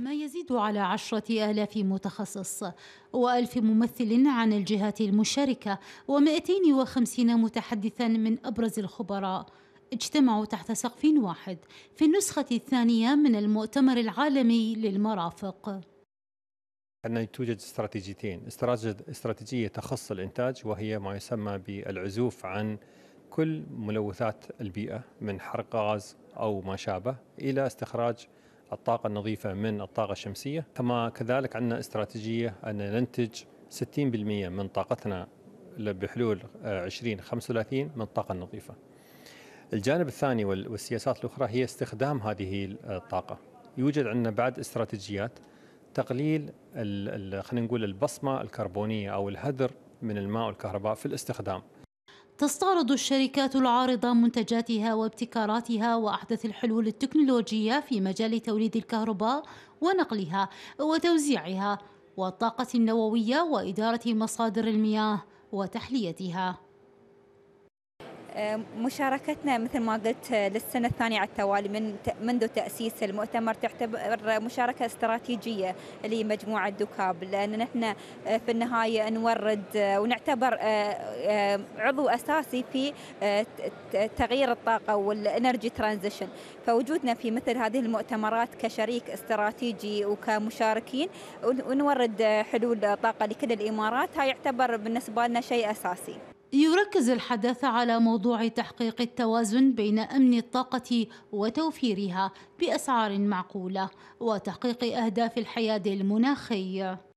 ما يزيد على عشرة آلاف متخصص وألف ممثل عن الجهات المشاركة ومائتين وخمسين متحدثا من أبرز الخبراء اجتمعوا تحت سقف واحد في النسخة الثانية من المؤتمر العالمي للمرافق أن توجد استراتيجيتين استراتيجية تخص الإنتاج وهي ما يسمى بالعزوف عن كل ملوثات البيئة من حرق غاز أو ما شابه إلى استخراج الطاقة النظيفة من الطاقة الشمسية كما كذلك عندنا استراتيجية أن ننتج 60% من طاقتنا بحلول 2035 آه، من الطاقة النظيفة الجانب الثاني والسياسات الأخرى هي استخدام هذه الطاقة يوجد عندنا بعد استراتيجيات تقليل خلينا نقول البصمة الكربونية أو الهدر من الماء والكهرباء في الاستخدام تستعرض الشركات العارضة منتجاتها وابتكاراتها وأحدث الحلول التكنولوجية في مجال توليد الكهرباء ونقلها وتوزيعها والطاقة النووية وإدارة مصادر المياه وتحليتها مشاركتنا مثل ما قلت للسنة الثانية على التوالي من منذ تأسيس المؤتمر تعتبر مشاركة استراتيجية لمجموعة دوكاب لأن نحن آه، في النهاية نورد آه، ونعتبر آه، عضو أساسي في تغيير الطاقة والانرجي ترانزيشن فوجودنا في مثل هذه المؤتمرات كشريك استراتيجي وكمشاركين ونورد حلول طاقة لكل الإمارات هاي يعتبر بالنسبة لنا شيء أساسي يركز الحدث على موضوع تحقيق التوازن بين امن الطاقه وتوفيرها باسعار معقوله وتحقيق اهداف الحياد المناخي